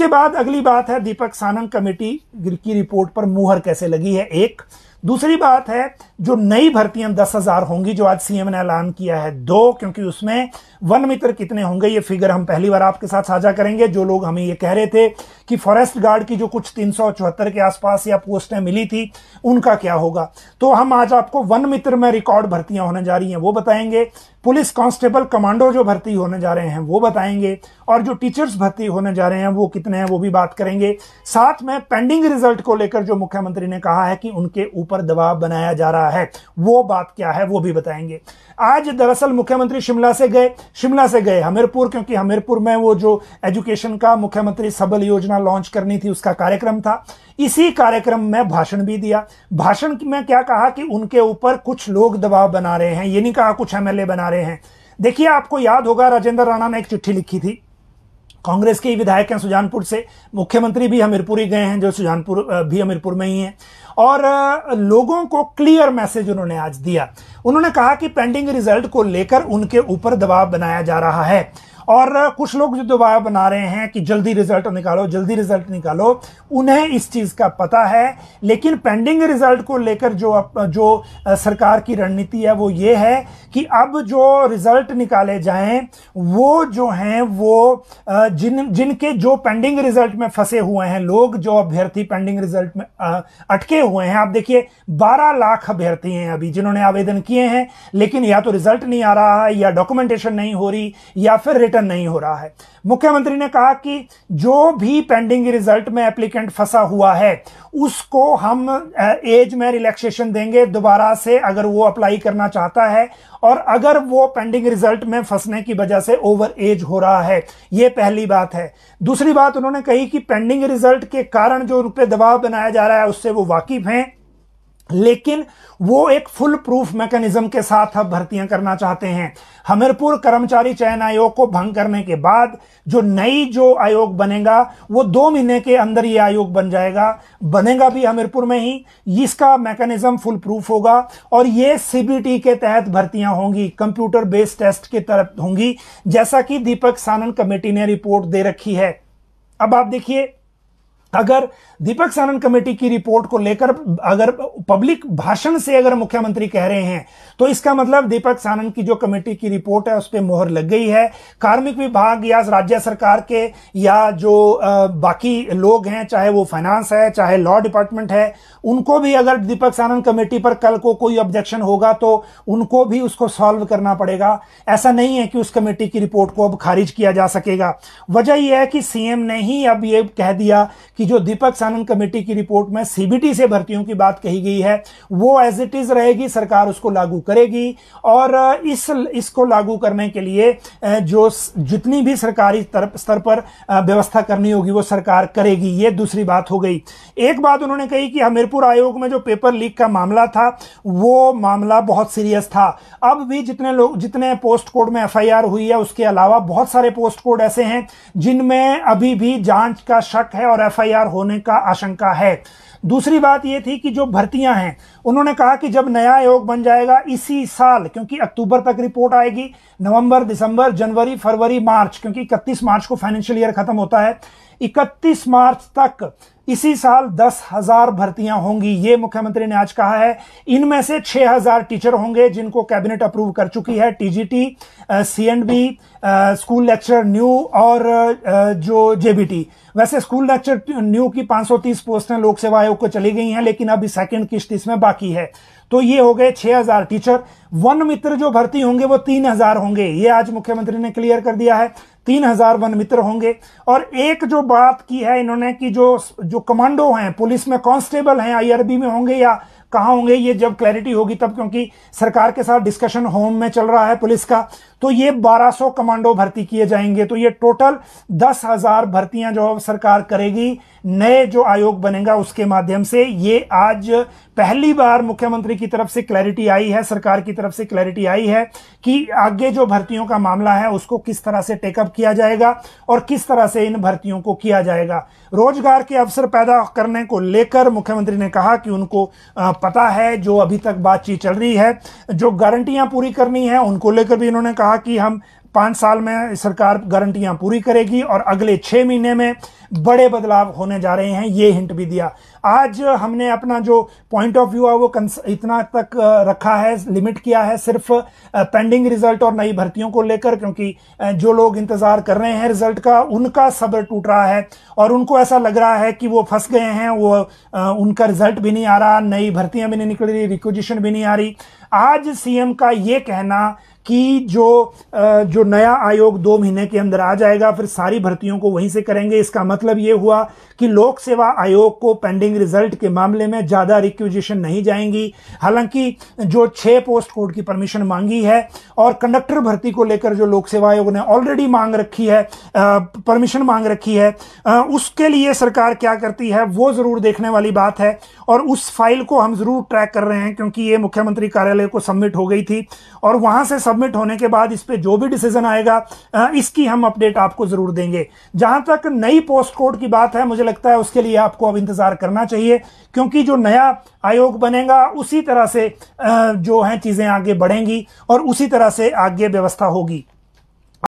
उसके बाद अगली बात है दीपक सानंग कमेटी की रिपोर्ट पर मुहर कैसे लगी है एक दूसरी बात है जो नई भर्तियां दस हजार होंगी जो आज सीएम ने ऐलान किया है दो क्योंकि उसमें वन मित्र कितने होंगे ये फिगर हम पहली बार आपके साथ साझा करेंगे जो लोग हमें ये कह रहे थे कि फॉरेस्ट गार्ड की जो कुछ तीन सौ चौहत्तर के आसपास या पोस्टें मिली थी उनका क्या होगा तो हम आज आपको वन मित्र में रिकॉर्ड भर्तियां होने जा रही हैं वो बताएंगे पुलिस कांस्टेबल कमांडो जो भर्ती होने जा रहे हैं वो बताएंगे और जो टीचर्स भर्ती होने जा रहे हैं वो कितने हैं वो भी बात करेंगे साथ में पेंडिंग रिजल्ट को लेकर जो मुख्यमंत्री ने कहा है कि उनके ऊपर ऊपर दबाव बनाया जा रहा है वो बात क्या है वो भी बताएंगे आज दरअसल मुख्यमंत्री शिमला से गए शिमला से गए हमीरपुर क्योंकि हमीरपुर में वो जो एजुकेशन का मुख्यमंत्री सबल योजना लॉन्च करनी थी उसका कार्यक्रम था इसी कार्यक्रम में भाषण भी दिया भाषण में क्या कहा कि उनके ऊपर कुछ लोग दबाव बना रहे हैं ये नहीं कहा कुछ एमएलए बना रहे हैं देखिए आपको याद होगा राजेंद्र राणा ने एक चिट्ठी लिखी थी कांग्रेस के ही विधायक हैं सुजानपुर से मुख्यमंत्री भी हमीरपुर ही गए हैं जो सुजानपुर भी हमीरपुर में ही हैं और लोगों को क्लियर मैसेज उन्होंने आज दिया उन्होंने कहा कि पेंडिंग रिजल्ट को लेकर उनके ऊपर दबाव बनाया जा रहा है और कुछ लोग जो दबाव बना रहे हैं कि जल्दी रिजल्ट निकालो जल्दी रिजल्ट निकालो उन्हें इस चीज़ का पता है लेकिन पेंडिंग रिजल्ट को लेकर जो अप, जो सरकार की रणनीति है वो ये है कि अब जो रिजल्ट निकाले जाएं वो जो हैं वो जिन जिनके जो पेंडिंग रिजल्ट में फंसे हुए हैं लोग जो अभ्यर्थी पेंडिंग रिजल्ट में अटके हुए हैं आप देखिए 12 लाख अभ्यर्थी हैं अभी जिन्होंने आवेदन किए हैं लेकिन या तो रिजल्ट नहीं आ रहा है या डॉक्यूमेंटेशन नहीं हो रही या फिर रिटर्न निराकरण नहीं हो रहा है मुख्यमंत्री ने कहा कि जो भी पेंडिंग रिजल्ट में एप्लीकेंट फंसा हुआ है उसको हम एज में रिलैक्सेशन देंगे दोबारा से अगर वो अप्लाई करना चाहता है और अगर वो पेंडिंग रिजल्ट में फंसने की वजह से ओवर एज हो रहा है ये पहली बात है दूसरी बात उन्होंने कही कि पेंडिंग रिजल्ट के कारण जो उन दबाव बनाया जा रहा है उससे वो वाकिफ हैं लेकिन वो एक फुल प्रूफ मैकेनिज्म के साथ अब भर्तियां करना चाहते हैं हमीरपुर कर्मचारी चयन आयोग को भंग करने के बाद जो नई जो आयोग बनेगा वो दो महीने के अंदर ये आयोग बन जाएगा बनेगा भी हमीरपुर में ही इसका मैकेनिज्म फुल प्रूफ होगा और ये सीबीटी के तहत भर्तियां होंगी कंप्यूटर बेस्ड टेस्ट के तरफ होंगी जैसा कि दीपक सानन कमेटी ने रिपोर्ट दे रखी है अब आप देखिए अगर दीपक सानन कमेटी की रिपोर्ट को लेकर अगर पब्लिक भाषण से अगर मुख्यमंत्री कह रहे हैं तो इसका मतलब दीपक सानन की जो कमेटी की रिपोर्ट है उस पर मोहर लग गई है कार्मिक विभाग या राज्य सरकार के या जो बाकी लोग हैं चाहे वो फाइनेंस है चाहे लॉ डिपार्टमेंट है उनको भी अगर दीपक सानन कमेटी पर कल को कोई ऑब्जेक्शन होगा तो उनको भी उसको सॉल्व करना पड़ेगा ऐसा नहीं है कि उस कमेटी की रिपोर्ट को अब खारिज किया जा सकेगा वजह यह है कि सीएम ने ही अब ये कह दिया कि जो दीपक सानन कमेटी की रिपोर्ट में सीबीटी से भर्तियों की बात कही गई है वो एज इट इज रहेगी सरकार उसको लागू करेगी और इस इसको लागू करने के लिए जो जितनी भी सरकारी स्तर पर व्यवस्था करनी होगी वो सरकार करेगी ये दूसरी बात हो गई एक बात उन्होंने कही कि हमीरपुर आयोग में जो पेपर लीक का मामला था वो मामला बहुत सीरियस था अब भी जितने लोग जितने पोस्ट कोड में एफ हुई है उसके अलावा बहुत सारे पोस्ट कोड ऐसे हैं जिनमें अभी भी जांच का शक है और एफ एफआईआर होने का आशंका है दूसरी बात यह थी कि जो भर्तियां हैं उन्होंने कहा कि जब नया आयोग बन जाएगा इसी साल क्योंकि अक्टूबर तक रिपोर्ट आएगी नवंबर दिसंबर जनवरी फरवरी मार्च क्योंकि इकतीस मार्च को फाइनेंशियल ईयर खत्म होता है इकतीस मार्च तक इसी साल दस हजार भर्तियां होंगी ये मुख्यमंत्री ने आज कहा है इनमें से छह हजार टीचर होंगे जिनको कैबिनेट अप्रूव कर चुकी है TGT CNB school lecture new और जो जेबीटी वैसे स्कूल लेक्चर न्यू की 530 पोस्टें लोक सेवा आयोग को चली गई हैं लेकिन अभी सेकंड किश्त इसमें बाकी है तो ये हो गए छह टीचर वन मित्र जो भर्ती होंगे वो तीन होंगे ये आज मुख्यमंत्री ने क्लियर कर दिया है तीन हजार वन मित्र होंगे और एक जो बात की है इन्होंने कि जो जो कमांडो हैं पुलिस में कांस्टेबल हैं आईआरबी में होंगे या कहाँ होंगे ये जब क्लैरिटी होगी तब क्योंकि सरकार के साथ डिस्कशन होम में चल रहा है पुलिस का तो ये 1200 कमांडो भर्ती किए जाएंगे तो ये टोटल 10,000 भर्तियां जो सरकार करेगी नए जो आयोग बनेगा उसके माध्यम से ये आज पहली बार मुख्यमंत्री की तरफ से क्लैरिटी आई है सरकार की तरफ से क्लैरिटी आई है कि आगे जो भर्तियों का मामला है उसको किस तरह से टेकअप किया जाएगा और किस तरह से इन भर्तियों को किया जाएगा रोजगार के अवसर पैदा करने को लेकर मुख्यमंत्री ने कहा कि उनको पता है जो अभी तक बातचीत चल रही है जो गारंटियां पूरी करनी है उनको लेकर भी इन्होंने कहा कि हम पाँच साल में सरकार गारंटियां पूरी करेगी और अगले छः महीने में बड़े बदलाव होने जा रहे हैं ये हिंट भी दिया आज हमने अपना जो पॉइंट ऑफ व्यू है वो इतना तक रखा है लिमिट किया है सिर्फ पेंडिंग रिजल्ट और नई भर्तियों को लेकर क्योंकि जो लोग इंतज़ार कर रहे हैं रिजल्ट का उनका सब्र टूट रहा है और उनको ऐसा लग रहा है कि वो फंस गए हैं वो उनका रिजल्ट भी नहीं आ रहा नई भर्तियां भी नहीं निकल रही रिक्वजिशन भी नहीं आ रही आज सीएम का ये कहना कि जो जो नया आयोग दो महीने के अंदर आ जाएगा फिर सारी भर्तियों को वहीं से करेंगे इसका मतलब ये हुआ कि लोक सेवा आयोग को पेंडिंग रिजल्ट के मामले में ज़्यादा रिक्विजिशन नहीं जाएंगी हालांकि जो छः पोस्ट कोड की परमिशन मांगी है और कंडक्टर भर्ती को लेकर जो लोक सेवा आयोग ने ऑलरेडी मांग रखी है परमिशन मांग रखी है उसके लिए सरकार क्या करती है वो ज़रूर देखने वाली बात है और उस फाइल को हम ज़रूर ट्रैक कर रहे हैं क्योंकि ये मुख्यमंत्री कार्यालय को सबमिट हो गई थी और वहाँ से सबमिट होने के बाद इस पर जो भी डिसीजन आएगा इसकी हम अपडेट आपको ज़रूर देंगे जहां तक नई पोस्ट कोड की बात है मुझे लगता है उसके लिए आपको अब इंतज़ार करना चाहिए क्योंकि जो नया आयोग बनेगा उसी तरह से जो है चीज़ें आगे बढ़ेंगी और उसी तरह से आगे व्यवस्था होगी